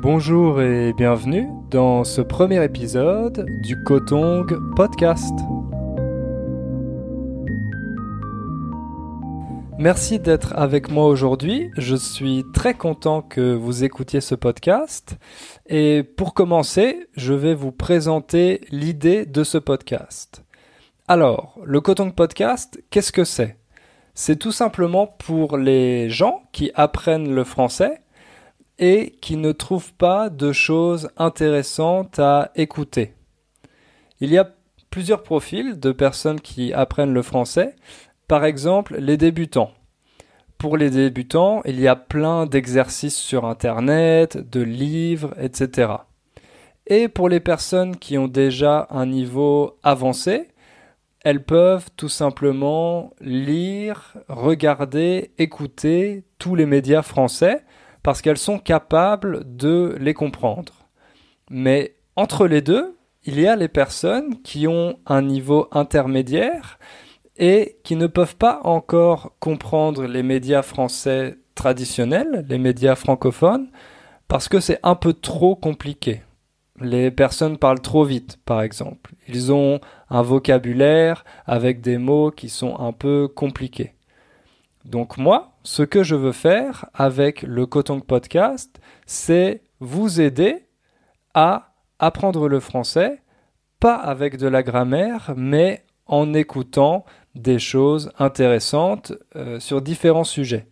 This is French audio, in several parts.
Bonjour et bienvenue dans ce premier épisode du Kotong Podcast. Merci d'être avec moi aujourd'hui. Je suis très content que vous écoutiez ce podcast. Et pour commencer, je vais vous présenter l'idée de ce podcast. Alors, le Kotong Podcast, qu'est-ce que c'est C'est tout simplement pour les gens qui apprennent le français et qui ne trouvent pas de choses intéressantes à écouter. Il y a plusieurs profils de personnes qui apprennent le français, par exemple les débutants. Pour les débutants, il y a plein d'exercices sur Internet, de livres, etc. Et pour les personnes qui ont déjà un niveau avancé, elles peuvent tout simplement lire, regarder, écouter tous les médias français parce qu'elles sont capables de les comprendre. Mais entre les deux, il y a les personnes qui ont un niveau intermédiaire et qui ne peuvent pas encore comprendre les médias français traditionnels, les médias francophones, parce que c'est un peu trop compliqué. Les personnes parlent trop vite, par exemple. Ils ont un vocabulaire avec des mots qui sont un peu compliqués. Donc moi, ce que je veux faire avec le Kotong Podcast, c'est vous aider à apprendre le français, pas avec de la grammaire, mais en écoutant des choses intéressantes euh, sur différents sujets.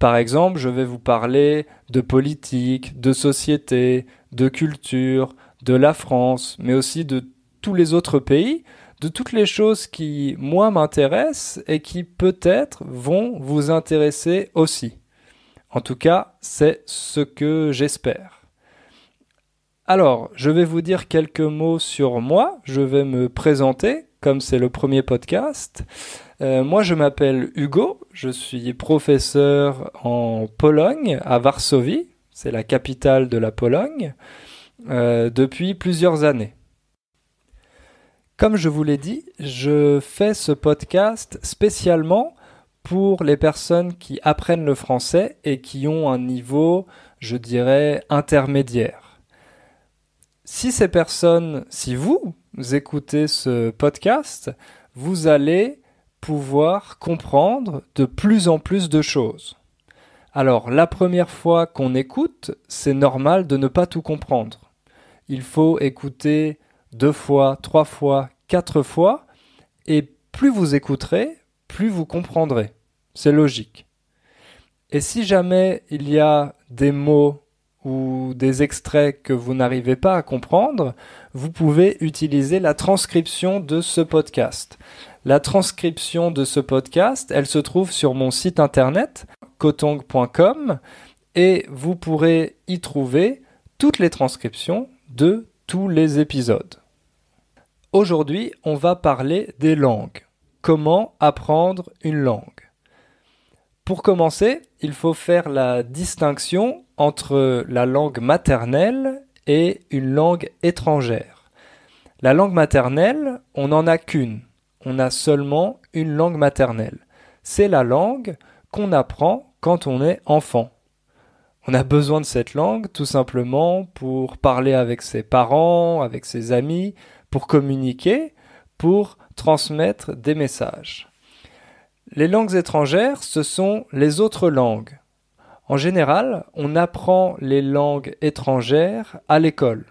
Par exemple, je vais vous parler de politique, de société, de culture, de la France, mais aussi de tous les autres pays de toutes les choses qui, moi, m'intéressent et qui peut-être vont vous intéresser aussi. En tout cas, c'est ce que j'espère. Alors, je vais vous dire quelques mots sur moi. Je vais me présenter, comme c'est le premier podcast. Euh, moi, je m'appelle Hugo. Je suis professeur en Pologne, à Varsovie. C'est la capitale de la Pologne, euh, depuis plusieurs années. Comme je vous l'ai dit, je fais ce podcast spécialement pour les personnes qui apprennent le français et qui ont un niveau, je dirais, intermédiaire. Si ces personnes, si vous écoutez ce podcast, vous allez pouvoir comprendre de plus en plus de choses. Alors, la première fois qu'on écoute, c'est normal de ne pas tout comprendre. Il faut écouter deux fois, trois fois, quatre fois, et plus vous écouterez, plus vous comprendrez. C'est logique. Et si jamais il y a des mots ou des extraits que vous n'arrivez pas à comprendre, vous pouvez utiliser la transcription de ce podcast. La transcription de ce podcast, elle se trouve sur mon site internet cotong.com et vous pourrez y trouver toutes les transcriptions de tous les épisodes. Aujourd'hui, on va parler des langues. Comment apprendre une langue Pour commencer, il faut faire la distinction entre la langue maternelle et une langue étrangère. La langue maternelle, on n'en a qu'une. On a seulement une langue maternelle. C'est la langue qu'on apprend quand on est enfant. On a besoin de cette langue tout simplement pour parler avec ses parents, avec ses amis, pour communiquer, pour transmettre des messages. Les langues étrangères, ce sont les autres langues. En général, on apprend les langues étrangères à l'école.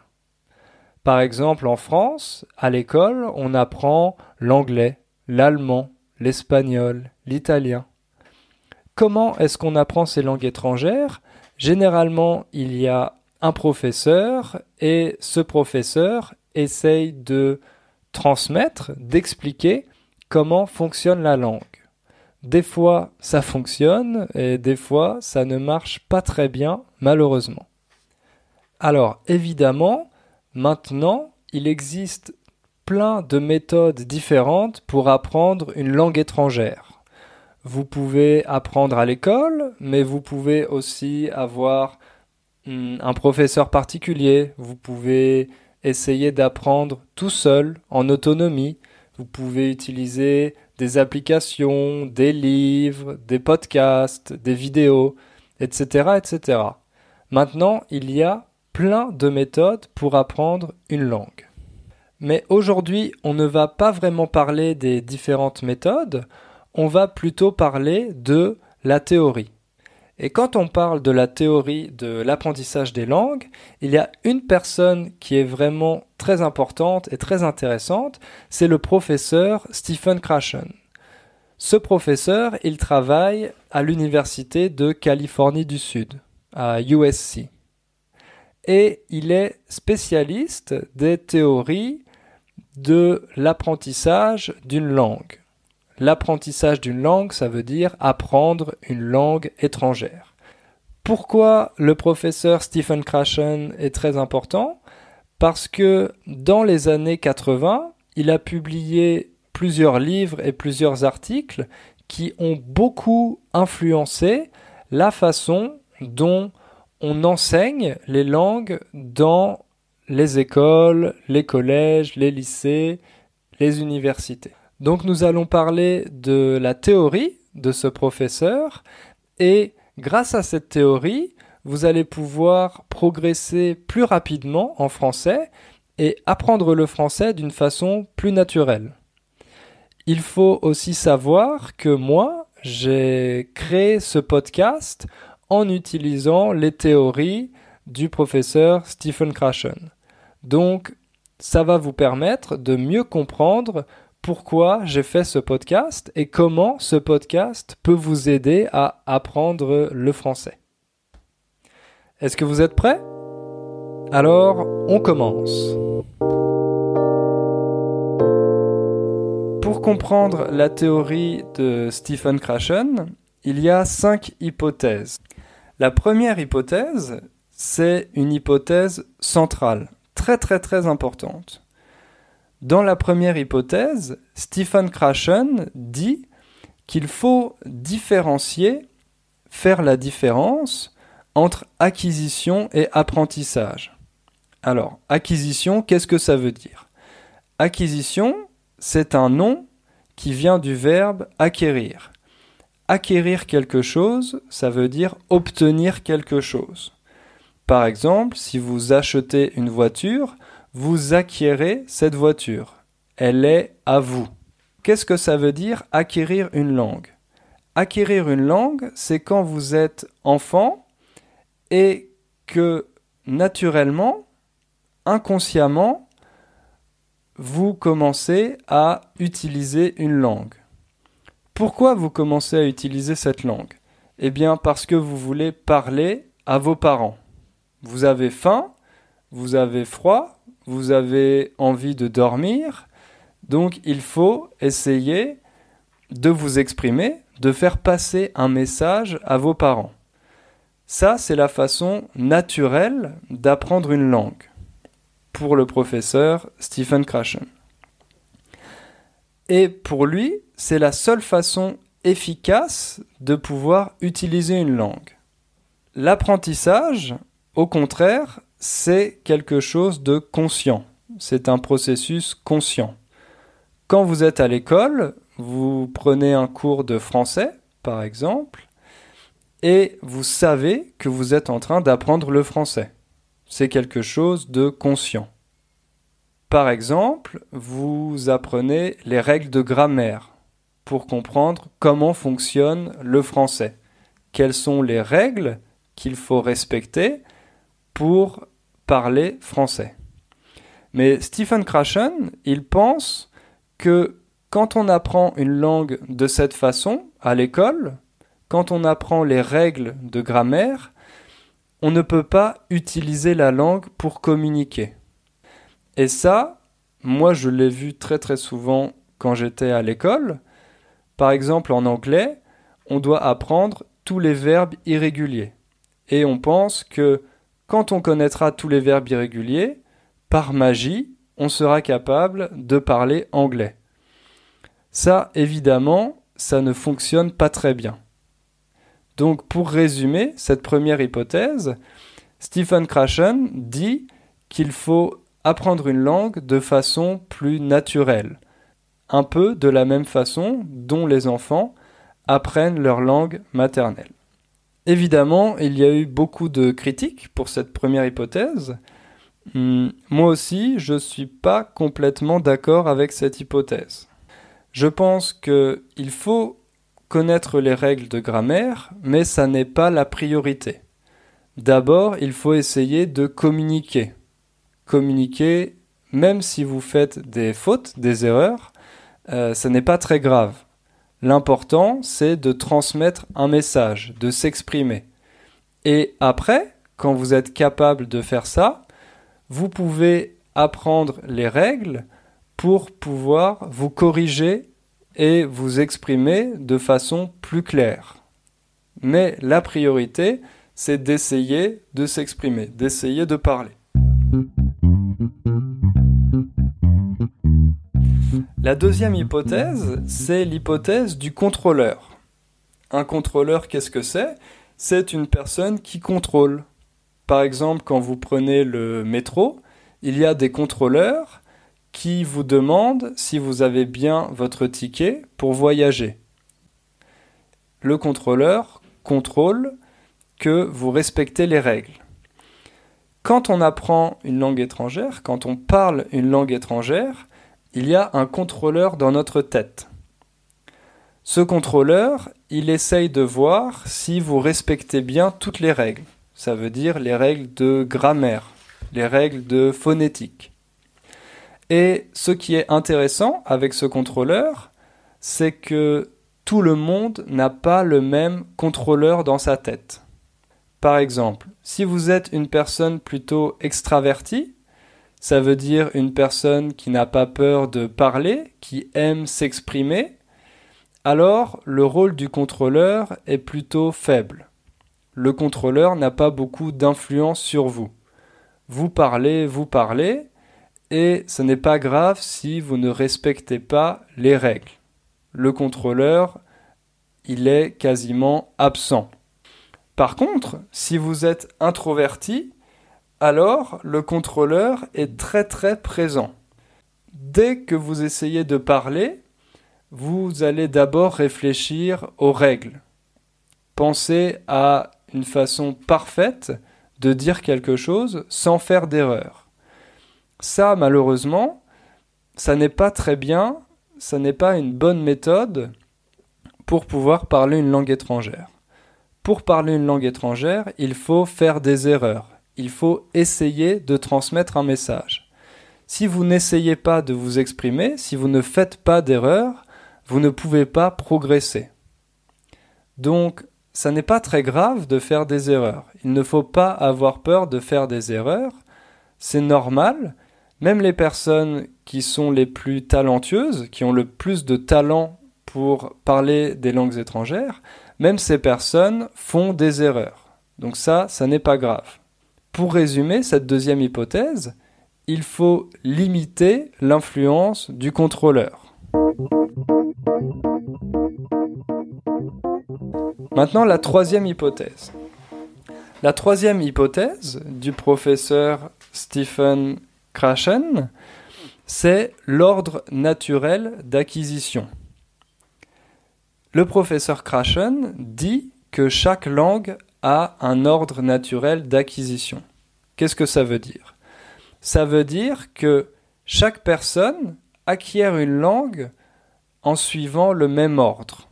Par exemple, en France, à l'école, on apprend l'anglais, l'allemand, l'espagnol, l'italien. Comment est-ce qu'on apprend ces langues étrangères Généralement, il y a un professeur et ce professeur essaye de transmettre, d'expliquer comment fonctionne la langue. Des fois, ça fonctionne et des fois, ça ne marche pas très bien, malheureusement. Alors, évidemment, maintenant, il existe plein de méthodes différentes pour apprendre une langue étrangère. Vous pouvez apprendre à l'école, mais vous pouvez aussi avoir hum, un professeur particulier, vous pouvez essayez d'apprendre tout seul, en autonomie. Vous pouvez utiliser des applications, des livres, des podcasts, des vidéos, etc., etc. Maintenant, il y a plein de méthodes pour apprendre une langue. Mais aujourd'hui, on ne va pas vraiment parler des différentes méthodes, on va plutôt parler de la théorie. Et quand on parle de la théorie de l'apprentissage des langues, il y a une personne qui est vraiment très importante et très intéressante, c'est le professeur Stephen Krashen. Ce professeur, il travaille à l'Université de Californie du Sud, à USC. Et il est spécialiste des théories de l'apprentissage d'une langue. L'apprentissage d'une langue, ça veut dire apprendre une langue étrangère. Pourquoi le professeur Stephen Krashen est très important Parce que dans les années 80, il a publié plusieurs livres et plusieurs articles qui ont beaucoup influencé la façon dont on enseigne les langues dans les écoles, les collèges, les lycées, les universités. Donc nous allons parler de la théorie de ce professeur et grâce à cette théorie, vous allez pouvoir progresser plus rapidement en français et apprendre le français d'une façon plus naturelle. Il faut aussi savoir que moi, j'ai créé ce podcast en utilisant les théories du professeur Stephen Krashen. Donc, ça va vous permettre de mieux comprendre pourquoi j'ai fait ce podcast et comment ce podcast peut vous aider à apprendre le français. Est-ce que vous êtes prêts Alors, on commence. Pour comprendre la théorie de Stephen Krashen, il y a cinq hypothèses. La première hypothèse, c'est une hypothèse centrale, très très très importante. Dans la première hypothèse, Stephen Krashen dit qu'il faut différencier, faire la différence entre acquisition et apprentissage. Alors, acquisition, qu'est-ce que ça veut dire Acquisition, c'est un nom qui vient du verbe acquérir. Acquérir quelque chose, ça veut dire obtenir quelque chose. Par exemple, si vous achetez une voiture, vous acquérez cette voiture. Elle est à vous. Qu'est-ce que ça veut dire acquérir une langue Acquérir une langue, c'est quand vous êtes enfant et que naturellement, inconsciemment, vous commencez à utiliser une langue. Pourquoi vous commencez à utiliser cette langue Eh bien parce que vous voulez parler à vos parents. Vous avez faim, vous avez froid, vous avez envie de dormir, donc il faut essayer de vous exprimer, de faire passer un message à vos parents. Ça, c'est la façon naturelle d'apprendre une langue, pour le professeur Stephen Krashen. Et pour lui, c'est la seule façon efficace de pouvoir utiliser une langue. L'apprentissage, au contraire, c'est quelque chose de conscient. C'est un processus conscient. Quand vous êtes à l'école, vous prenez un cours de français, par exemple, et vous savez que vous êtes en train d'apprendre le français. C'est quelque chose de conscient. Par exemple, vous apprenez les règles de grammaire pour comprendre comment fonctionne le français. Quelles sont les règles qu'il faut respecter pour parler français. Mais Stephen Krashen, il pense que quand on apprend une langue de cette façon, à l'école, quand on apprend les règles de grammaire, on ne peut pas utiliser la langue pour communiquer. Et ça, moi je l'ai vu très très souvent quand j'étais à l'école. Par exemple en anglais, on doit apprendre tous les verbes irréguliers. Et on pense que quand on connaîtra tous les verbes irréguliers, par magie, on sera capable de parler anglais. Ça, évidemment, ça ne fonctionne pas très bien. Donc, pour résumer cette première hypothèse, Stephen Krashen dit qu'il faut apprendre une langue de façon plus naturelle, un peu de la même façon dont les enfants apprennent leur langue maternelle. Évidemment, il y a eu beaucoup de critiques pour cette première hypothèse. Hmm, moi aussi, je ne suis pas complètement d'accord avec cette hypothèse. Je pense qu'il faut connaître les règles de grammaire, mais ça n'est pas la priorité. D'abord, il faut essayer de communiquer. Communiquer, même si vous faites des fautes, des erreurs, ce euh, n'est pas très grave. L'important, c'est de transmettre un message, de s'exprimer. Et après, quand vous êtes capable de faire ça, vous pouvez apprendre les règles pour pouvoir vous corriger et vous exprimer de façon plus claire. Mais la priorité, c'est d'essayer de s'exprimer, d'essayer de parler. La deuxième hypothèse, c'est l'hypothèse du contrôleur. Un contrôleur, qu'est-ce que c'est C'est une personne qui contrôle. Par exemple, quand vous prenez le métro, il y a des contrôleurs qui vous demandent si vous avez bien votre ticket pour voyager. Le contrôleur contrôle que vous respectez les règles. Quand on apprend une langue étrangère, quand on parle une langue étrangère, il y a un contrôleur dans notre tête. Ce contrôleur, il essaye de voir si vous respectez bien toutes les règles. Ça veut dire les règles de grammaire, les règles de phonétique. Et ce qui est intéressant avec ce contrôleur, c'est que tout le monde n'a pas le même contrôleur dans sa tête. Par exemple, si vous êtes une personne plutôt extravertie, ça veut dire une personne qui n'a pas peur de parler, qui aime s'exprimer. Alors, le rôle du contrôleur est plutôt faible. Le contrôleur n'a pas beaucoup d'influence sur vous. Vous parlez, vous parlez, et ce n'est pas grave si vous ne respectez pas les règles. Le contrôleur, il est quasiment absent. Par contre, si vous êtes introverti, alors le contrôleur est très très présent. Dès que vous essayez de parler, vous allez d'abord réfléchir aux règles. Pensez à une façon parfaite de dire quelque chose sans faire d'erreur. Ça, malheureusement, ça n'est pas très bien, ça n'est pas une bonne méthode pour pouvoir parler une langue étrangère. Pour parler une langue étrangère, il faut faire des erreurs il faut essayer de transmettre un message. Si vous n'essayez pas de vous exprimer, si vous ne faites pas d'erreur, vous ne pouvez pas progresser. Donc, ça n'est pas très grave de faire des erreurs. Il ne faut pas avoir peur de faire des erreurs. C'est normal. Même les personnes qui sont les plus talentueuses, qui ont le plus de talent pour parler des langues étrangères, même ces personnes font des erreurs. Donc ça, ça n'est pas grave. Pour résumer cette deuxième hypothèse, il faut limiter l'influence du contrôleur. Maintenant, la troisième hypothèse. La troisième hypothèse du professeur Stephen Krashen, c'est l'ordre naturel d'acquisition. Le professeur Krashen dit que chaque langue à un ordre naturel d'acquisition. Qu'est-ce que ça veut dire Ça veut dire que chaque personne acquiert une langue en suivant le même ordre.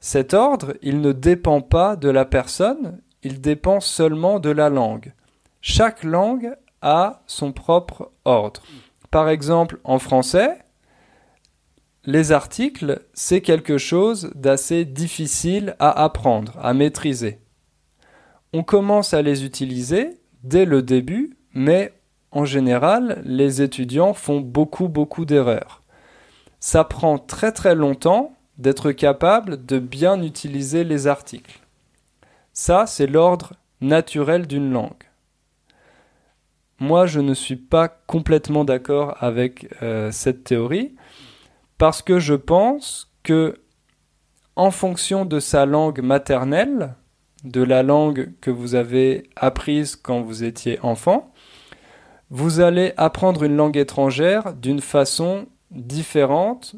Cet ordre, il ne dépend pas de la personne, il dépend seulement de la langue. Chaque langue a son propre ordre. Par exemple, en français, les articles, c'est quelque chose d'assez difficile à apprendre, à maîtriser. On commence à les utiliser dès le début, mais en général, les étudiants font beaucoup, beaucoup d'erreurs. Ça prend très, très longtemps d'être capable de bien utiliser les articles. Ça, c'est l'ordre naturel d'une langue. Moi, je ne suis pas complètement d'accord avec euh, cette théorie parce que je pense que, en fonction de sa langue maternelle, de la langue que vous avez apprise quand vous étiez enfant, vous allez apprendre une langue étrangère d'une façon différente.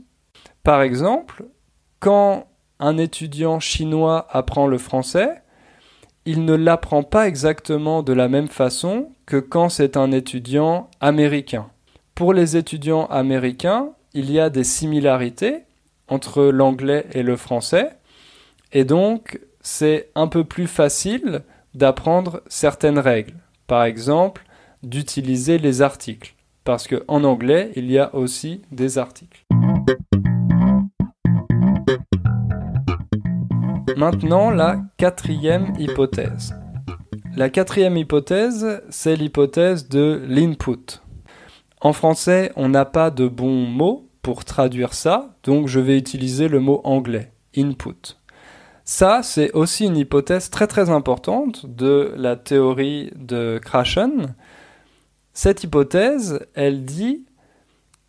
Par exemple, quand un étudiant chinois apprend le français, il ne l'apprend pas exactement de la même façon que quand c'est un étudiant américain. Pour les étudiants américains, il y a des similarités entre l'anglais et le français, et donc c'est un peu plus facile d'apprendre certaines règles. Par exemple, d'utiliser les articles. Parce qu'en anglais, il y a aussi des articles. Maintenant, la quatrième hypothèse. La quatrième hypothèse, c'est l'hypothèse de l'input. En français, on n'a pas de bon mot pour traduire ça, donc je vais utiliser le mot anglais, input. Ça, c'est aussi une hypothèse très très importante de la théorie de Krashen. Cette hypothèse, elle dit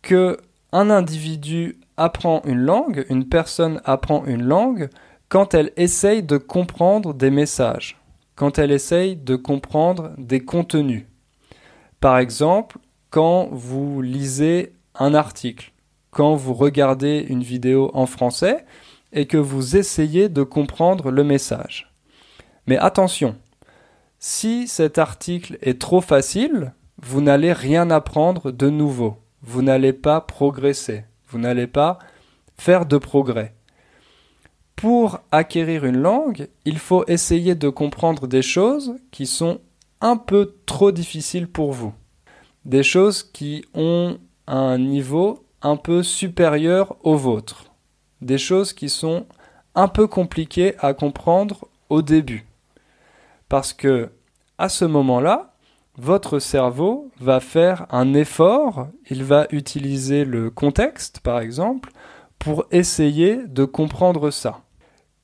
que un individu apprend une langue, une personne apprend une langue quand elle essaye de comprendre des messages, quand elle essaye de comprendre des contenus. Par exemple, quand vous lisez un article, quand vous regardez une vidéo en français, et que vous essayez de comprendre le message. Mais attention, si cet article est trop facile, vous n'allez rien apprendre de nouveau, vous n'allez pas progresser, vous n'allez pas faire de progrès. Pour acquérir une langue, il faut essayer de comprendre des choses qui sont un peu trop difficiles pour vous, des choses qui ont un niveau un peu supérieur au vôtre des choses qui sont un peu compliquées à comprendre au début. Parce que à ce moment-là, votre cerveau va faire un effort, il va utiliser le contexte par exemple pour essayer de comprendre ça.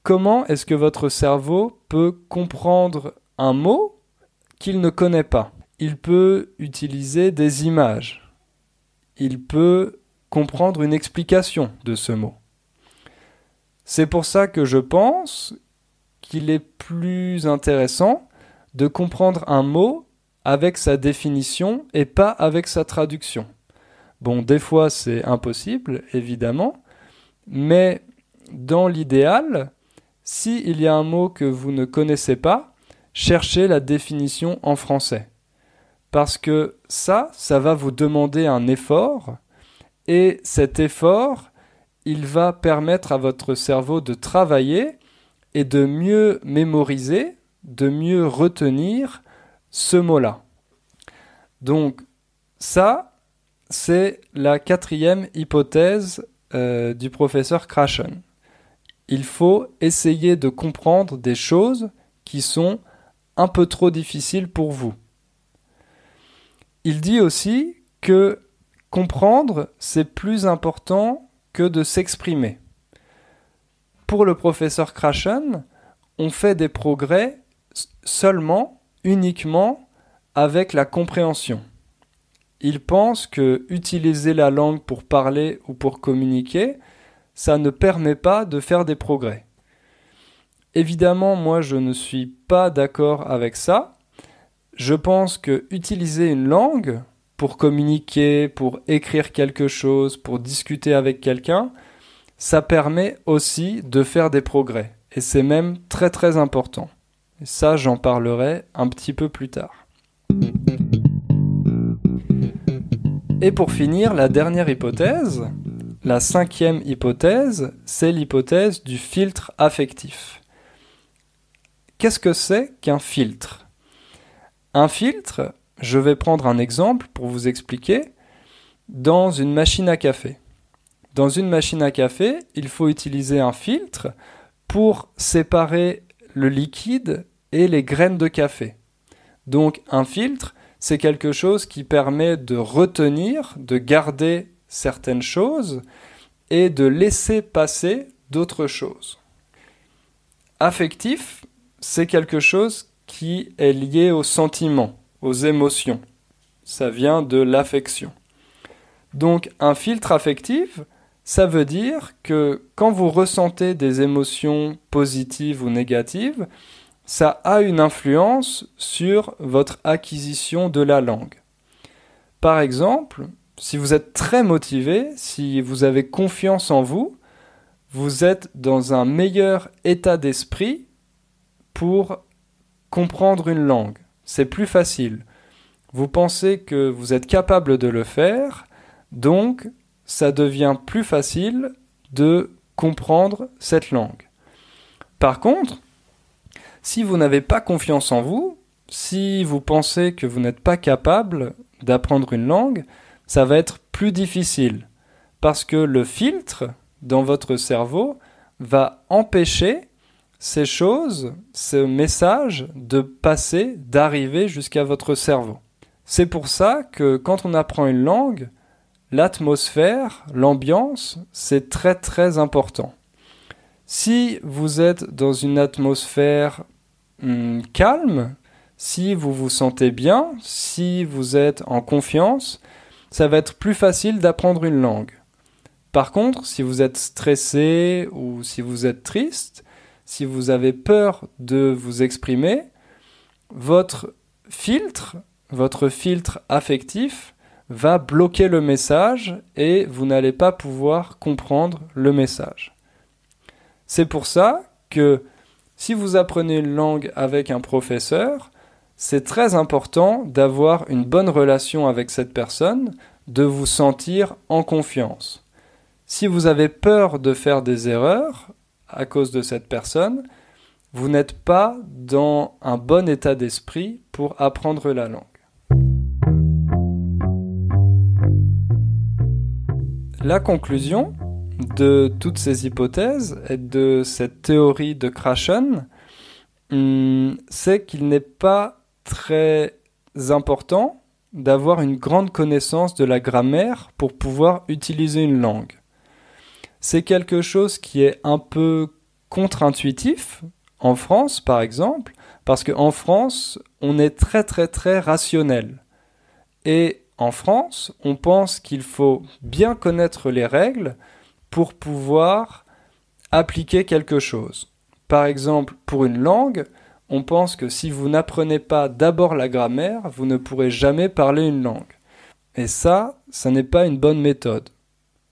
Comment est-ce que votre cerveau peut comprendre un mot qu'il ne connaît pas Il peut utiliser des images. Il peut comprendre une explication de ce mot. C'est pour ça que je pense qu'il est plus intéressant de comprendre un mot avec sa définition et pas avec sa traduction. Bon, des fois c'est impossible, évidemment, mais dans l'idéal, s'il y a un mot que vous ne connaissez pas, cherchez la définition en français. Parce que ça, ça va vous demander un effort, et cet effort, il va permettre à votre cerveau de travailler et de mieux mémoriser, de mieux retenir ce mot-là. Donc ça, c'est la quatrième hypothèse euh, du professeur Krashen. Il faut essayer de comprendre des choses qui sont un peu trop difficiles pour vous. Il dit aussi que comprendre, c'est plus important que de s'exprimer. Pour le professeur Krashen, on fait des progrès seulement, uniquement, avec la compréhension. Il pense que utiliser la langue pour parler ou pour communiquer, ça ne permet pas de faire des progrès. Évidemment, moi je ne suis pas d'accord avec ça. Je pense que utiliser une langue, pour communiquer, pour écrire quelque chose, pour discuter avec quelqu'un, ça permet aussi de faire des progrès. Et c'est même très très important. Et ça, j'en parlerai un petit peu plus tard. Et pour finir, la dernière hypothèse, la cinquième hypothèse, c'est l'hypothèse du filtre affectif. Qu'est-ce que c'est qu'un filtre Un filtre, je vais prendre un exemple pour vous expliquer. Dans une machine à café. Dans une machine à café, il faut utiliser un filtre pour séparer le liquide et les graines de café. Donc un filtre, c'est quelque chose qui permet de retenir, de garder certaines choses et de laisser passer d'autres choses. Affectif, c'est quelque chose qui est lié au sentiment aux émotions. Ça vient de l'affection. Donc un filtre affectif, ça veut dire que quand vous ressentez des émotions positives ou négatives, ça a une influence sur votre acquisition de la langue. Par exemple, si vous êtes très motivé, si vous avez confiance en vous, vous êtes dans un meilleur état d'esprit pour comprendre une langue c'est plus facile. Vous pensez que vous êtes capable de le faire, donc ça devient plus facile de comprendre cette langue. Par contre, si vous n'avez pas confiance en vous, si vous pensez que vous n'êtes pas capable d'apprendre une langue, ça va être plus difficile parce que le filtre dans votre cerveau va empêcher ces choses, ce message de passer, d'arriver jusqu'à votre cerveau. C'est pour ça que quand on apprend une langue, l'atmosphère, l'ambiance, c'est très très important. Si vous êtes dans une atmosphère hum, calme, si vous vous sentez bien, si vous êtes en confiance, ça va être plus facile d'apprendre une langue. Par contre, si vous êtes stressé ou si vous êtes triste, si vous avez peur de vous exprimer, votre filtre, votre filtre affectif, va bloquer le message et vous n'allez pas pouvoir comprendre le message. C'est pour ça que si vous apprenez une langue avec un professeur, c'est très important d'avoir une bonne relation avec cette personne, de vous sentir en confiance. Si vous avez peur de faire des erreurs, à cause de cette personne, vous n'êtes pas dans un bon état d'esprit pour apprendre la langue. La conclusion de toutes ces hypothèses et de cette théorie de Krashen, hum, c'est qu'il n'est pas très important d'avoir une grande connaissance de la grammaire pour pouvoir utiliser une langue c'est quelque chose qui est un peu contre-intuitif en France, par exemple, parce qu'en France, on est très très très rationnel. Et en France, on pense qu'il faut bien connaître les règles pour pouvoir appliquer quelque chose. Par exemple, pour une langue, on pense que si vous n'apprenez pas d'abord la grammaire, vous ne pourrez jamais parler une langue. Et ça, ça n'est pas une bonne méthode.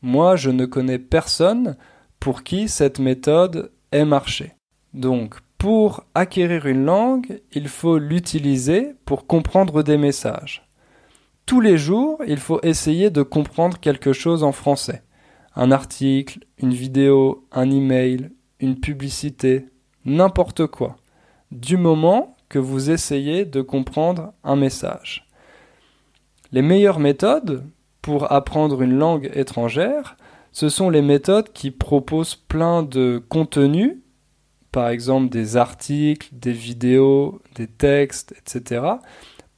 Moi, je ne connais personne pour qui cette méthode ait marché. Donc, pour acquérir une langue, il faut l'utiliser pour comprendre des messages. Tous les jours, il faut essayer de comprendre quelque chose en français. Un article, une vidéo, un email, une publicité, n'importe quoi. Du moment que vous essayez de comprendre un message. Les meilleures méthodes pour apprendre une langue étrangère, ce sont les méthodes qui proposent plein de contenus, par exemple des articles, des vidéos, des textes, etc.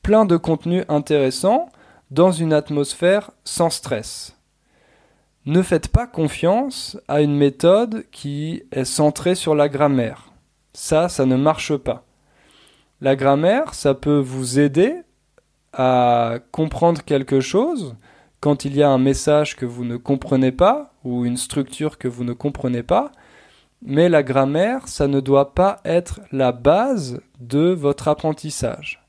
Plein de contenus intéressants dans une atmosphère sans stress. Ne faites pas confiance à une méthode qui est centrée sur la grammaire. Ça, ça ne marche pas. La grammaire, ça peut vous aider à comprendre quelque chose, quand il y a un message que vous ne comprenez pas ou une structure que vous ne comprenez pas, mais la grammaire, ça ne doit pas être la base de votre apprentissage.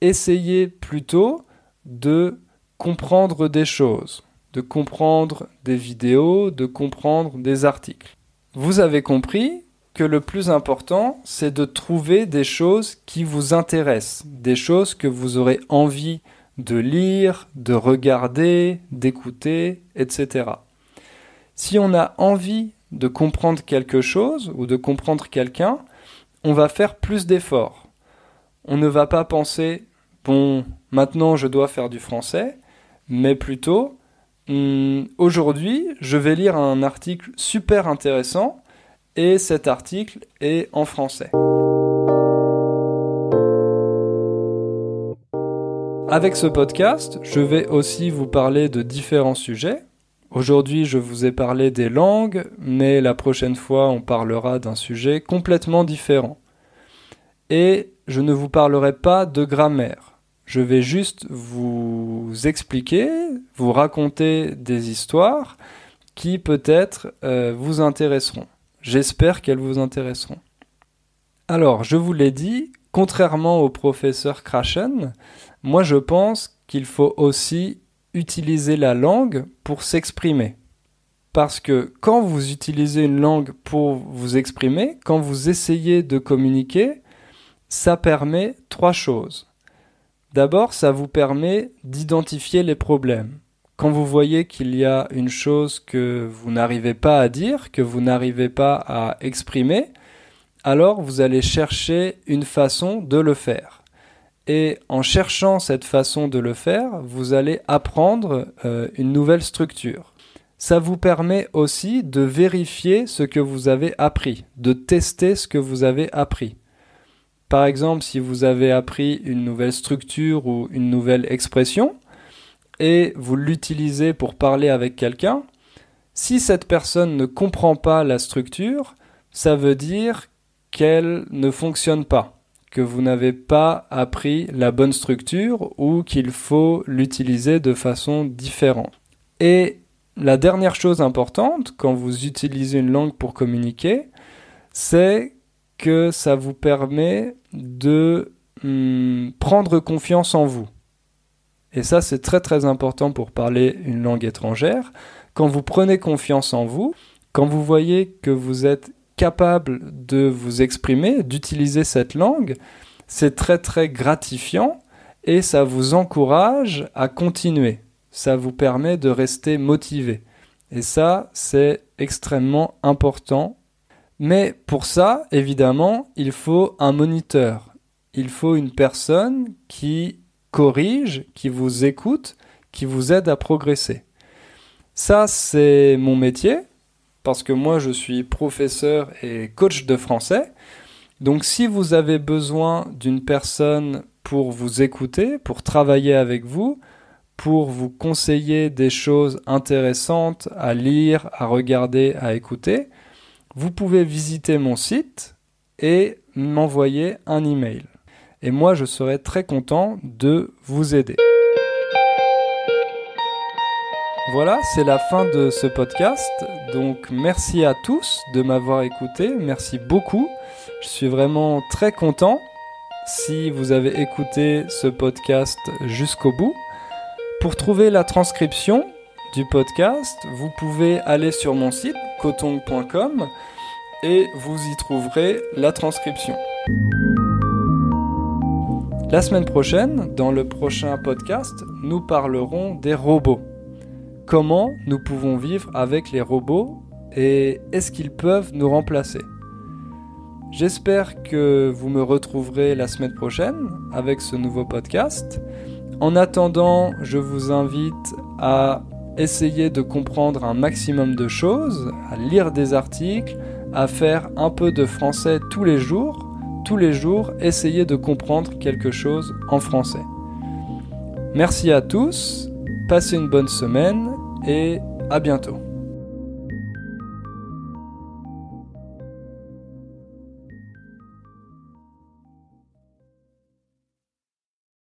Essayez plutôt de comprendre des choses, de comprendre des vidéos, de comprendre des articles. Vous avez compris que le plus important, c'est de trouver des choses qui vous intéressent, des choses que vous aurez envie de lire, de regarder, d'écouter, etc. Si on a envie de comprendre quelque chose ou de comprendre quelqu'un, on va faire plus d'efforts. On ne va pas penser, bon, maintenant je dois faire du français, mais plutôt, hmm, aujourd'hui, je vais lire un article super intéressant et cet article est en français. Avec ce podcast, je vais aussi vous parler de différents sujets. Aujourd'hui, je vous ai parlé des langues, mais la prochaine fois, on parlera d'un sujet complètement différent. Et je ne vous parlerai pas de grammaire. Je vais juste vous expliquer, vous raconter des histoires qui peut-être euh, vous intéresseront. J'espère qu'elles vous intéresseront. Alors, je vous l'ai dit, contrairement au professeur Krashen, moi je pense qu'il faut aussi utiliser la langue pour s'exprimer. Parce que quand vous utilisez une langue pour vous exprimer, quand vous essayez de communiquer, ça permet trois choses. D'abord, ça vous permet d'identifier les problèmes. Quand vous voyez qu'il y a une chose que vous n'arrivez pas à dire, que vous n'arrivez pas à exprimer, alors vous allez chercher une façon de le faire. Et en cherchant cette façon de le faire, vous allez apprendre euh, une nouvelle structure. Ça vous permet aussi de vérifier ce que vous avez appris, de tester ce que vous avez appris. Par exemple, si vous avez appris une nouvelle structure ou une nouvelle expression, et vous l'utilisez pour parler avec quelqu'un, si cette personne ne comprend pas la structure, ça veut dire qu'elle ne fonctionne pas, que vous n'avez pas appris la bonne structure ou qu'il faut l'utiliser de façon différente. Et la dernière chose importante quand vous utilisez une langue pour communiquer, c'est que ça vous permet de hum, prendre confiance en vous. Et ça, c'est très très important pour parler une langue étrangère. Quand vous prenez confiance en vous, quand vous voyez que vous êtes capable de vous exprimer, d'utiliser cette langue, c'est très très gratifiant et ça vous encourage à continuer. Ça vous permet de rester motivé. Et ça, c'est extrêmement important. Mais pour ça, évidemment, il faut un moniteur. Il faut une personne qui corrige, qui vous écoute, qui vous aide à progresser. Ça, c'est mon métier parce que moi je suis professeur et coach de français. Donc si vous avez besoin d'une personne pour vous écouter, pour travailler avec vous, pour vous conseiller des choses intéressantes à lire, à regarder, à écouter, vous pouvez visiter mon site et m'envoyer un email. Et moi, je serai très content de vous aider. Voilà, c'est la fin de ce podcast. Donc merci à tous de m'avoir écouté. Merci beaucoup. Je suis vraiment très content si vous avez écouté ce podcast jusqu'au bout. Pour trouver la transcription du podcast, vous pouvez aller sur mon site cotong.com et vous y trouverez la transcription. La semaine prochaine, dans le prochain podcast, nous parlerons des robots comment nous pouvons vivre avec les robots et est-ce qu'ils peuvent nous remplacer J'espère que vous me retrouverez la semaine prochaine avec ce nouveau podcast. En attendant, je vous invite à essayer de comprendre un maximum de choses, à lire des articles, à faire un peu de français tous les jours. Tous les jours, essayer de comprendre quelque chose en français. Merci à tous, passez une bonne semaine et à bientôt.